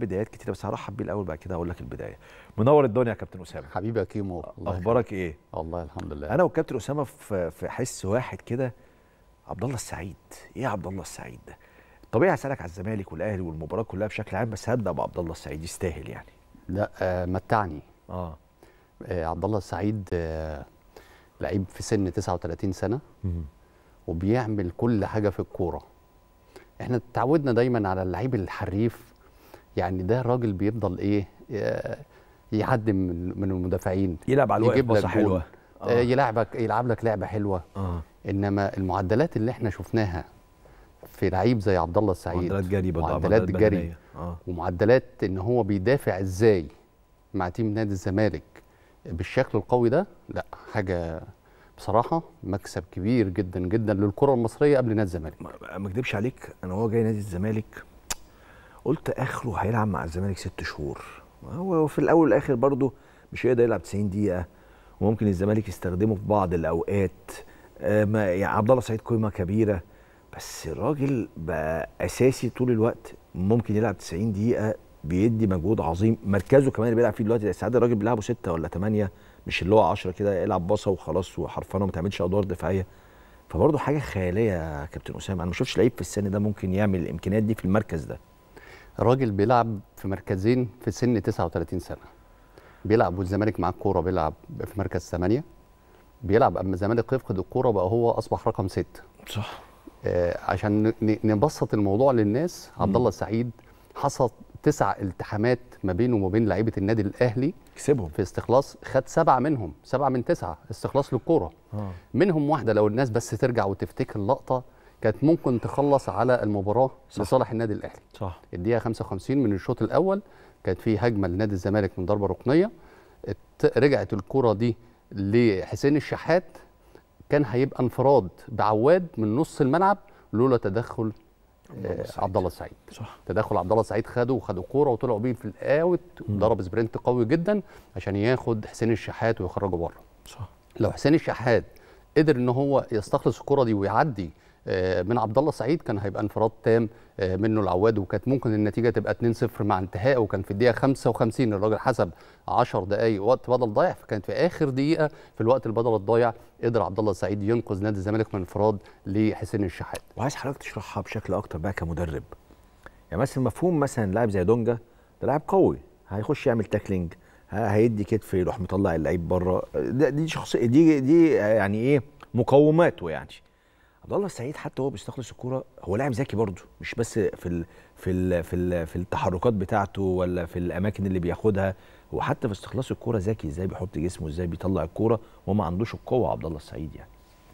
بدايات كتيره بس هرحب بيه الاول بعد كده اقول لك البدايه منور الدنيا يا كابتن اسامه حبيبي يا كيمو اخبارك ايه الله الحمد لله انا والكابتن اسامه في في حس واحد كده عبد الله السعيد ايه عبد الله السعيد ده طبيعي اسالك على الزمالك والاهلي والمباراه كلها بشكل عام بس هبدا بعبد الله السعيد يستاهل يعني لا آه متعني اه, آه عبد الله السعيد آه لعيب في سن 39 سنه وبيعمل كل حاجه في الكوره احنا اتعودنا دايما على اللعيب الحريف يعني ده الراجل بيفضل ايه آه، يعدي من المدافعين يلعب على يجيب بصه حلوه آه،, آه. يلعبك يلعب لك لعبه حلوه آه. انما المعدلات اللي احنا شفناها في لعيب زي عبد الله السعيد معدلات جري معدلات جري آه. ومعدلات ان هو بيدافع ازاي مع تيم نادي الزمالك بالشكل القوي ده لا حاجه بصراحه مكسب كبير جدا جدا للكره المصريه قبل نادي الزمالك ما اكدبش عليك انا وهو جاي نادي الزمالك قلت اخره هيلعب مع الزمالك ست شهور هو في الاول والاخر برضه مش هيقدر يلعب 90 دقيقه وممكن الزمالك يستخدمه في بعض الاوقات آه، ما يعني عبد الله سعيد قيمه كبيره بس الراجل بقى اساسي طول الوقت ممكن يلعب 90 دقيقه بيدي مجهود عظيم مركزه كمان اللي بيلعب فيه دلوقتي ساعات الراجل بيلعبه سته ولا ثمانيه مش اللي هو 10 كده يلعب باصه وخلاص وحرفانه وما تعملش ادوار دفاعيه فبرضه حاجه خياليه يا كابتن اسامه انا ما شفتش لعيب في السن ده ممكن يعمل الامكانيات دي في المركز ده راجل بيلعب في مركزين في سن 39 سنه بيلعب والزمالك معاه الكوره بيلعب في مركز ثمانيه بيلعب اما الزمالك يفقد الكوره بقى هو اصبح رقم سته صح آه عشان نبسط الموضوع للناس عبد الله السعيد حصل تسع التحامات ما بينه وما بين لعيبه النادي الاهلي كسبهم في استخلاص خد سبعه منهم سبعه من تسعه استخلاص للكوره آه. منهم واحده لو الناس بس ترجع وتفتكر اللقطه كانت ممكن تخلص على المباراه صح. لصالح النادي الاهلي صح الدقيقه 55 من الشوط الاول كانت في هجمه لنادي الزمالك من ضربه ركنيه رجعت الكره دي لحسين الشحات كان هيبقى انفراد بعواد من نص الملعب لولا تدخل عبد الله السعيد آه، صح تدخل عبد الله السعيد خده وخدوا كوره وطلعوا بيه في الاوت وضرب سبرنت قوي جدا عشان ياخد حسين الشحات ويخرجه بره صح لو حسين الشحات قدر ان هو يستخلص الكره دي ويعدي آه، من عبد الله سعيد كان هيبقى انفراد تام آه، منه العواد وكانت ممكن النتيجه تبقى 2-0 مع انتهاء وكان في الدقيقه 55 الراجل حسب 10 دقائق وقت بدل ضايع فكانت في اخر دقيقه في الوقت البدل الضايع قدر عبد الله سعيد ينقذ نادي الزمالك من انفراد لحسين الشحات وعايز حضرتك تشرحها بشكل اكتر بقى كمدرب يعني مثلا مفهوم مثلا لاعب زي دونجا ده لاعب قوي هيخش يعمل تاكلينج هيدي كتف يروح مطلع اللعيب بره دي شخصيه دي دي يعني ايه مقوماته يعني عبد الله السعيد حتى هو بيستخلص الكوره هو لاعب ذكي برضه مش بس في الـ في الـ في الـ في التحركات بتاعته ولا في الاماكن اللي بياخدها هو حتى في استخلاص الكوره ذكي ازاي بيحط جسمه ازاي بيطلع الكوره وما ما عندوش القوه عبد الله السعيد يعني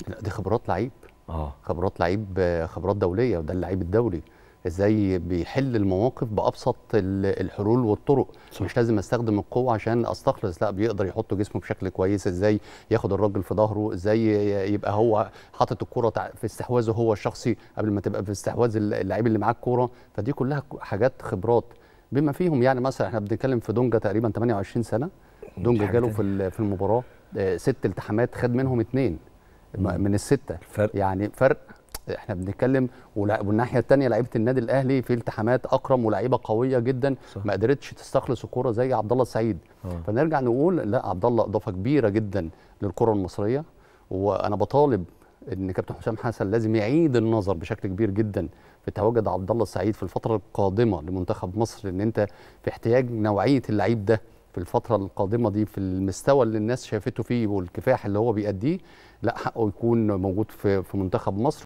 لا دي خبرات لعيب اه خبرات لعيب خبرات دوليه وده اللعيب الدولي ازاي بيحل المواقف بابسط الحلول والطرق صح. مش لازم استخدم القوه عشان استخلص لا بيقدر يحط جسمه بشكل كويس ازاي ياخد الراجل في ظهره ازاي يبقى هو حاطط الكره في استحواذه هو الشخصي قبل ما تبقى في استحواذ اللعيب اللي معاه الكوره فدي كلها حاجات خبرات بما فيهم يعني مثلا احنا بنتكلم في دونجا تقريبا 28 سنه دونجا جاله في في المباراه آه، ست التحامات خد منهم اثنين من السته فرق. يعني فرق احنا بنتكلم والناحيه الثانيه لعيبه النادي الاهلي في التحامات اكرم ولاعيبه قويه جدا ما قدرتش تستخلص الكوره زي عبد الله السعيد اه. فنرجع نقول لا عبد الله اضافه كبيره جدا للكره المصريه وانا بطالب ان كابتن حسام حسن لازم يعيد النظر بشكل كبير جدا في تواجد عبد الله السعيد في الفتره القادمه لمنتخب مصر ان انت في احتياج نوعيه اللعيب ده في الفترة القادمة دي في المستوى اللي الناس شافته فيه والكفاح اللي هو بيأديه لا حقه يكون موجود في منتخب مصر